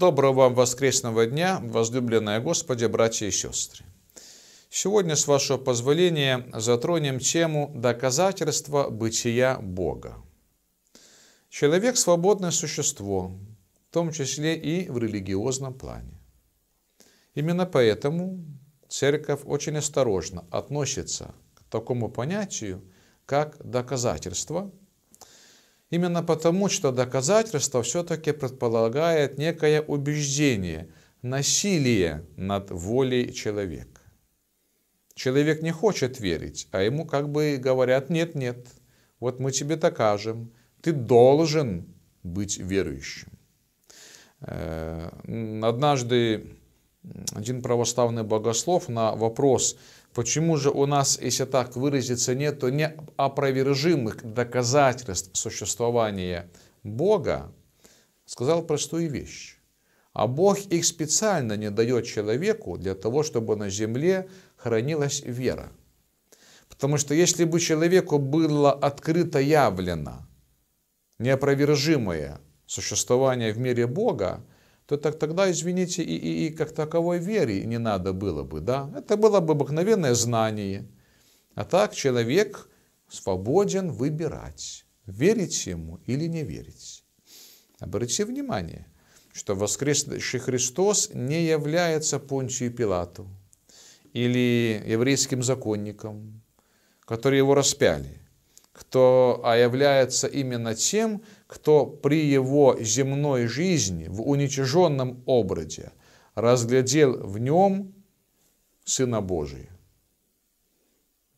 Доброго вам воскресного дня, возлюбленные Господи, братья и сестры. Сегодня, с вашего позволения, затронем тему доказательства бытия Бога. Человек – свободное существо, в том числе и в религиозном плане. Именно поэтому церковь очень осторожно относится к такому понятию, как доказательство, Именно потому, что доказательство все-таки предполагает некое убеждение, насилие над волей человека. Человек не хочет верить, а ему как бы говорят «нет-нет, вот мы тебе докажем, ты должен быть верующим». Э, однажды один православный богослов на вопрос – Почему же у нас, если так выразиться, нет неопровержимых доказательств существования Бога? Сказал простую вещь. А Бог их специально не дает человеку для того, чтобы на земле хранилась вера. Потому что если бы человеку было открыто явлено неопровержимое существование в мире Бога, то так, тогда, извините, и, и, и как таковой веры не надо было бы, да? Это было бы обыкновенное знание. А так человек свободен выбирать, верить ему или не верить. Обратите внимание, что воскресший Христос не является Понтию Пилату или еврейским законником, которые его распяли кто является именно тем, кто при его земной жизни в уничиженном образе разглядел в нем Сына Божия.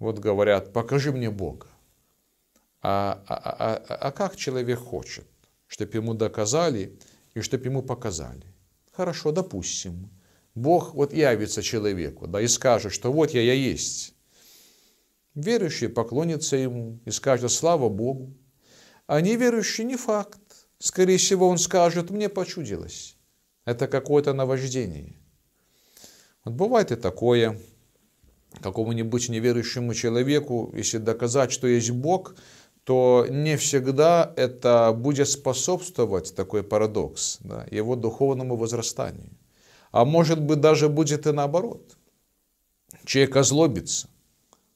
Вот говорят, покажи мне Бога. А, а, а, а, а как человек хочет, чтобы ему доказали и чтобы ему показали? Хорошо, допустим, Бог вот явится человеку, да и скажет, что вот я, я есть. Верующие поклонятся ему и скажут «Слава Богу!» А неверующий не факт. Скорее всего, он скажет «Мне почудилось». Это какое-то наваждение. Вот бывает и такое. Какому-нибудь неверующему человеку, если доказать, что есть Бог, то не всегда это будет способствовать, такой парадокс, да, его духовному возрастанию. А может быть, даже будет и наоборот. Человек озлобится,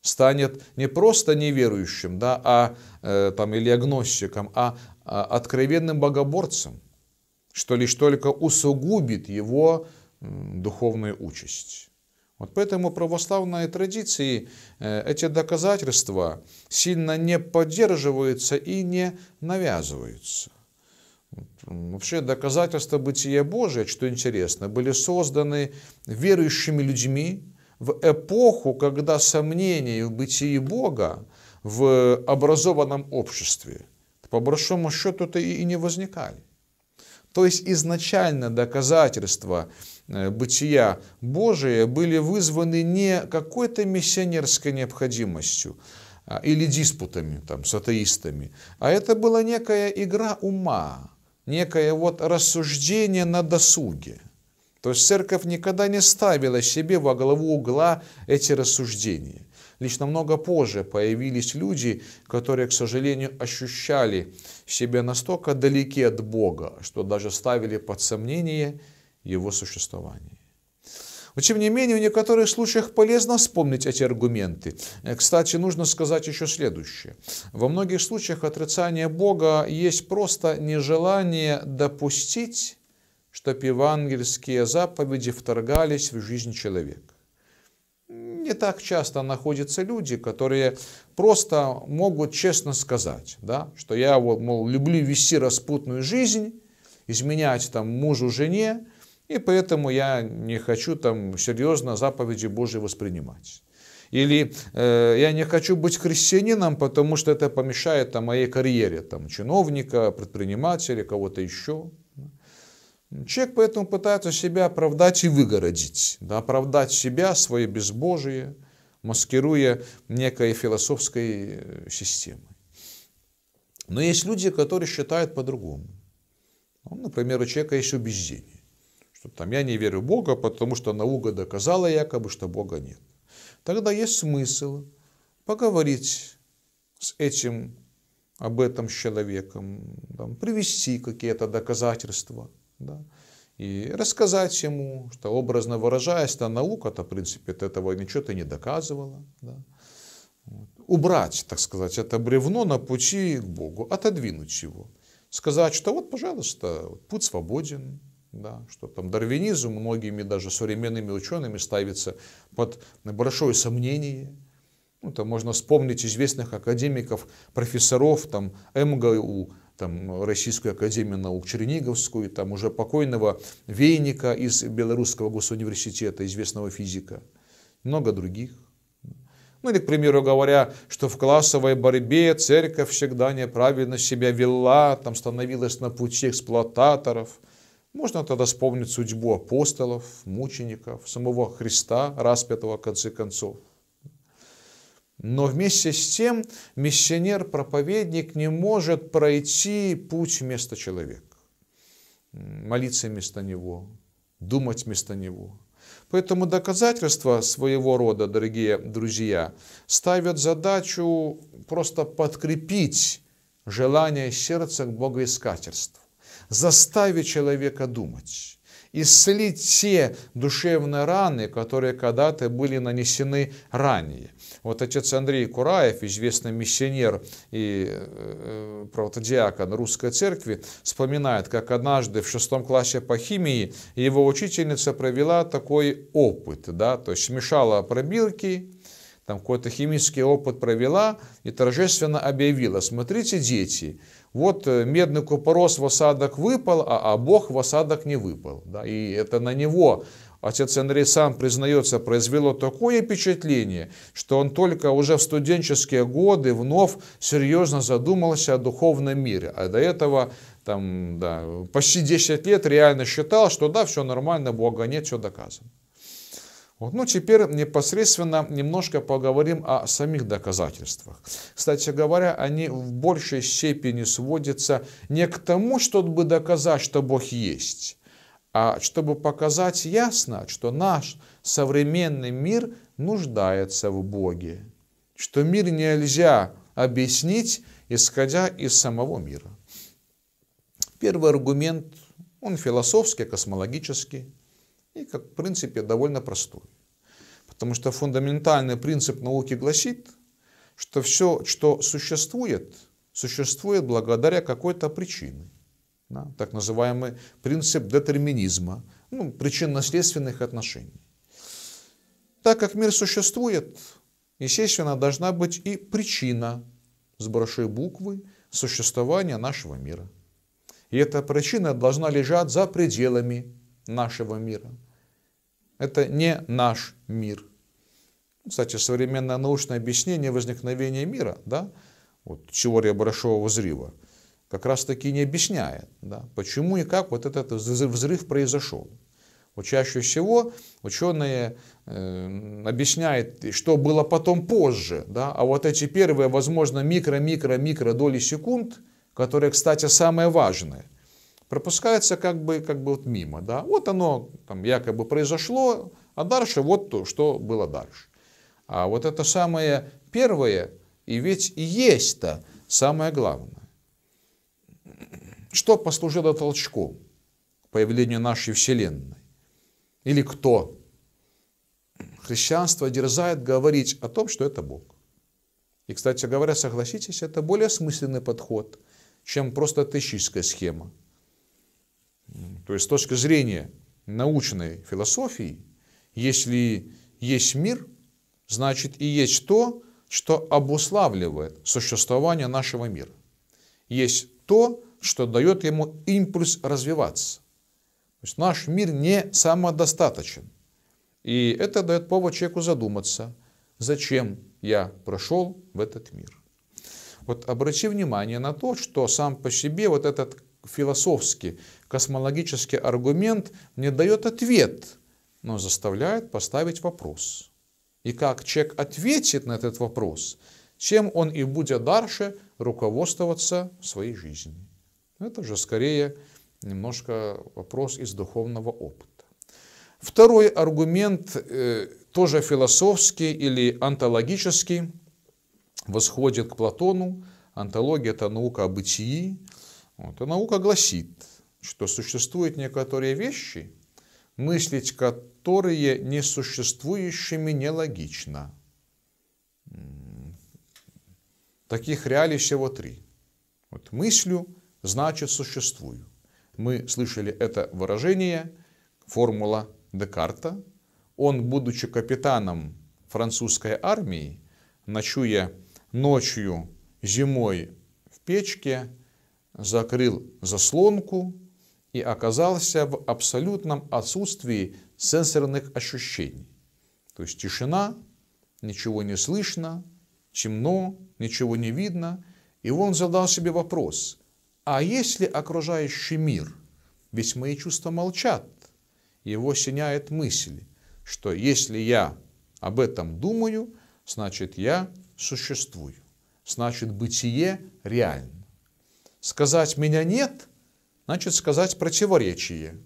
станет не просто неверующим, да, а, э, там, или агностиком, а, а откровенным богоборцем, что лишь только усугубит его духовную участь. Вот поэтому православные традиции э, эти доказательства сильно не поддерживаются и не навязываются. Вообще доказательства бытия Божия, что интересно, были созданы верующими людьми, в эпоху, когда сомнений в бытии Бога в образованном обществе, по большому счету-то и не возникали. То есть изначально доказательства э, бытия Божия были вызваны не какой-то миссионерской необходимостью а, или диспутами там, с атеистами, а это была некая игра ума, некое вот рассуждение на досуге – то есть церковь никогда не ставила себе во главу угла эти рассуждения. Лишь намного позже появились люди, которые, к сожалению, ощущали себя настолько далеки от Бога, что даже ставили под сомнение его существование. Но, тем не менее, в некоторых случаях полезно вспомнить эти аргументы. Кстати, нужно сказать еще следующее. Во многих случаях отрицание Бога есть просто нежелание допустить чтобы евангельские заповеди вторгались в жизнь человека. Не так часто находятся люди, которые просто могут честно сказать, да, что я, вот, мол, люблю вести распутную жизнь, изменять там мужу, жене, и поэтому я не хочу там серьезно заповеди Божьи воспринимать. Или э, я не хочу быть христианином, потому что это помешает там, моей карьере, там, чиновника, предпринимателя, кого-то еще. Человек поэтому пытается себя оправдать и выгородить, да, оправдать себя, свое безбожие, маскируя некой философской э, системой. Но есть люди, которые считают по-другому. Ну, например, у человека есть убеждение, что там я не верю в Бога, потому что наука доказала якобы, что Бога нет. Тогда есть смысл поговорить с этим, об этом с человеком, там, привести какие-то доказательства – да? И рассказать ему, что образно выражаясь, то наука-то, в принципе, от этого ничего ты не доказывала. Да? Вот. Убрать, так сказать, это бревно на пути к Богу, отодвинуть его. Сказать, что вот, пожалуйста, путь свободен, да, что там дарвинизм многими даже современными учеными ставится под большое сомнение. Ну, там можно вспомнить известных академиков, профессоров, там, МГУ, там, Российскую академию наук Черниговскую, там уже покойного Вейника из Белорусского госуниверситета, известного физика, много других. Ну или, к примеру говоря, что в классовой борьбе церковь всегда неправильно себя вела, там становилась на пути эксплуататоров. Можно тогда вспомнить судьбу апостолов, мучеников, самого Христа, распятого в конце концов. Но вместе с тем миссионер-проповедник не может пройти путь вместо человека, молиться вместо него, думать вместо него. Поэтому доказательства своего рода, дорогие друзья, ставят задачу просто подкрепить желание сердца к богоискательству, заставить человека думать исцелить те душевные раны, которые когда-то были нанесены ранее. Вот отец Андрей Кураев, известный миссионер и э, э, протодиакон русской церкви, вспоминает, как однажды в шестом классе по химии его учительница провела такой опыт, да, то есть смешала пробирки, там какой-то химический опыт провела и торжественно объявила, смотрите, дети, вот э, медный купорос в осадок выпал, а, а Бог в осадок не выпал. Да? И это на него отец Андрей сам признается, произвело такое впечатление, что он только уже в студенческие годы вновь серьезно задумался о духовном мире. А до этого там, да, почти 10 лет реально считал, что да, все нормально, Бога нет, все доказано. Вот. Ну, теперь непосредственно немножко поговорим о самих доказательствах. Кстати говоря, они в большей степени сводятся не к тому, чтобы доказать, что Бог есть, а чтобы показать ясно, что наш современный мир нуждается в Боге, что мир нельзя объяснить, исходя из самого мира. Первый аргумент, он философский, космологический и, как в принципе, довольно простой. Потому что фундаментальный принцип науки гласит, что все, что существует, существует благодаря какой-то причине. Да? Так называемый принцип детерминизма, ну, причинно-следственных отношений. Так как мир существует, естественно, должна быть и причина с большой буквы существования нашего мира. И эта причина должна лежать за пределами нашего мира. Это не наш мир. Кстати, современное научное объяснение возникновения мира, да, вот теория Большого взрыва, как раз таки не объясняет, да, почему и как вот этот взрыв произошел. Вот чаще всего ученые э, объясняют, что было потом позже, да, а вот эти первые, возможно, микро-микро-микро доли секунд, которые, кстати, самые важные – пропускается как бы, как бы вот мимо. Да? Вот оно там якобы произошло, а дальше вот то, что было дальше. А вот это самое первое, и ведь и есть-то самое главное. Что послужило толчком к появлению нашей Вселенной? Или кто? Христианство дерзает говорить о том, что это Бог. И, кстати говоря, согласитесь, это более смысленный подход, чем просто атеистическая схема. То есть с точки зрения научной философии, если есть мир, значит и есть то, что обуславливает существование нашего мира. Есть то, что дает ему импульс развиваться. То есть наш мир не самодостаточен. И это дает повод человеку задуматься, зачем я прошел в этот мир. Вот обрати внимание на то, что сам по себе вот этот философский, космологический аргумент не дает ответ, но заставляет поставить вопрос. И как человек ответит на этот вопрос, тем он и будет дальше руководствоваться в своей жизни. Это же скорее немножко вопрос из духовного опыта. Второй аргумент, э, тоже философский или антологический, восходит к Платону. Антология – это наука о бытии, вот. И а наука гласит, что существуют некоторые вещи, мыслить которые несуществующими нелогично. Таких реалий всего три. Вот мыслю значит существую. Мы слышали это выражение, формула Декарта. Он, будучи капитаном французской армии, ночуя ночью, зимой в печке, закрыл заслонку и оказался в абсолютном отсутствии сенсорных ощущений. То есть тишина, ничего не слышно, темно, ничего не видно. И он задал себе вопрос, а если окружающий мир? Ведь мои чувства молчат. Его синяет мысль, что если я об этом думаю, значит я существую, значит бытие реально. Сказать «меня нет» значит сказать противоречие.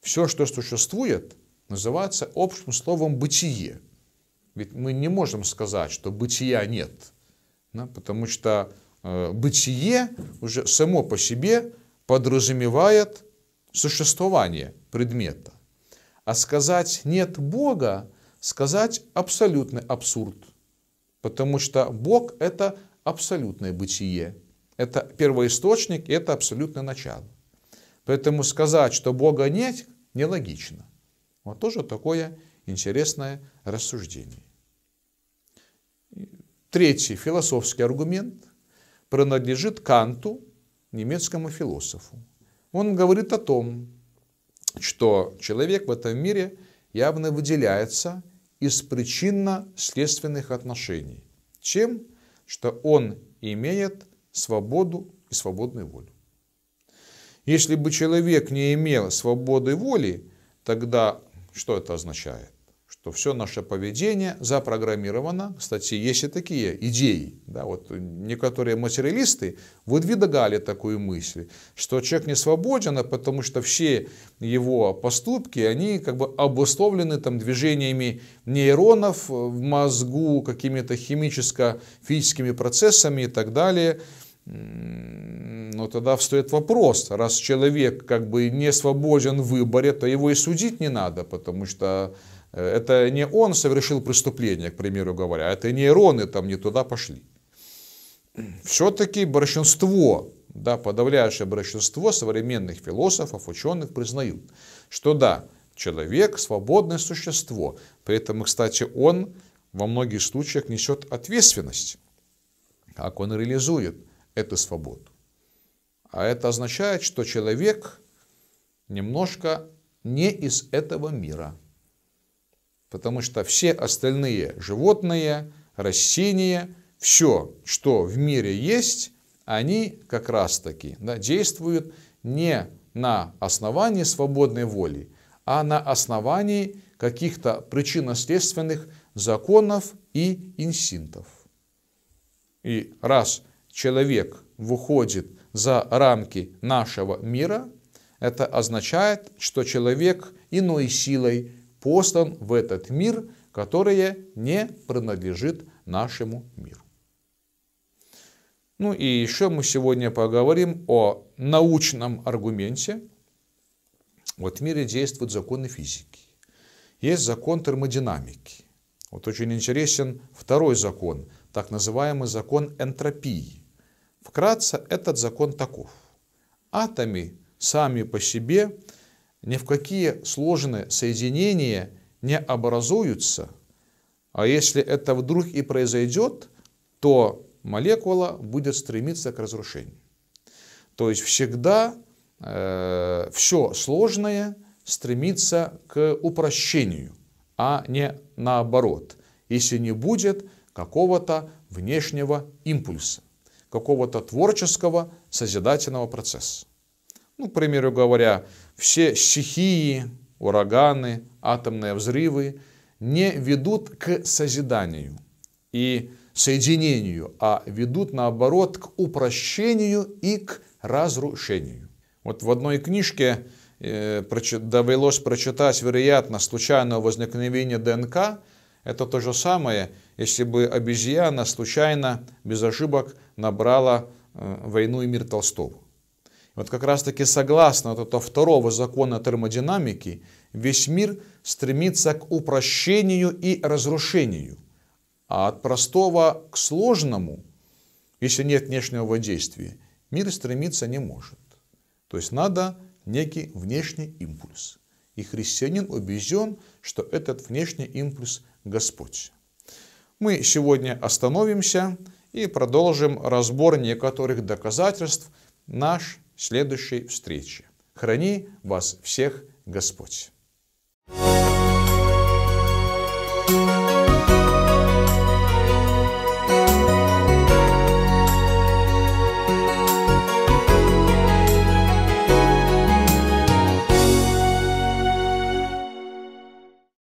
Все, что существует, называется общим словом «бытие». Ведь мы не можем сказать, что бытия нет, да, потому что э, бытие уже само по себе подразумевает существование предмета. А сказать «нет Бога» сказать абсолютный абсурд, потому что Бог – это абсолютное бытие. Это первоисточник, это абсолютное начало. Поэтому сказать, что Бога нет, нелогично. Вот тоже такое интересное рассуждение. Третий философский аргумент принадлежит Канту, немецкому философу. Он говорит о том, что человек в этом мире явно выделяется из причинно-следственных отношений, чем что он имеет свободу и свободную волю. Если бы человек не имел свободы воли, тогда что это означает? то все наше поведение запрограммировано. Кстати, есть и такие идеи. Да, вот некоторые материалисты выдвигали такую мысль, что человек не свободен, а потому что все его поступки, они как бы обусловлены там, движениями нейронов в мозгу, какими-то химическо-физическими процессами и так далее. Но тогда встает вопрос, раз человек как бы не свободен в выборе, то его и судить не надо, потому что Э, это не он совершил преступление, к примеру говоря, это нейроны там не туда пошли. Все-таки большинство, да, подавляющее большинство современных философов, ученых признают, что да, человек – свободное существо. При этом, кстати, он во многих случаях несет ответственность, как он реализует эту свободу. А это означает, что человек немножко не из этого мира – потому что все остальные животные, растения, все, что в мире есть, они как раз таки да, действуют не на основании свободной воли, а на основании каких-то причинно-следственных законов и инстинктов. И раз человек выходит за рамки нашего мира, это означает, что человек иной силой послан в этот мир, которое не принадлежит нашему миру. Ну и еще мы сегодня поговорим о научном аргументе. Вот в мире действуют законы физики. Есть закон термодинамики. Вот очень интересен второй закон, так называемый закон энтропии. Вкратце этот закон таков. Атомы сами по себе ни в какие сложные соединения не образуются. А если это вдруг и произойдет, то молекула будет стремиться к разрушению. То есть всегда э, все сложное стремится к упрощению, а не наоборот, если не будет какого-то внешнего импульса, какого-то творческого созидательного процесса. Ну, к примеру говоря, все стихии, ураганы, атомные взрывы не ведут к созиданию и соединению, а ведут наоборот к упрощению и к разрушению. Вот в одной книжке э, довелось прочитать вероятно случайного возникновения ДНК. Это то же самое, если бы обезьяна случайно, без ошибок, набрала э, «Войну и мир Толстого». Вот как раз-таки согласно вот этого второго закона термодинамики, весь мир стремится к упрощению и разрушению, а от простого к сложному, если нет внешнего воздействия, мир стремиться не может. То есть надо некий внешний импульс. И христианин убежден, что этот внешний импульс – Господь. Мы сегодня остановимся и продолжим разбор некоторых доказательств наш следующей встречи. Храни вас всех Господь.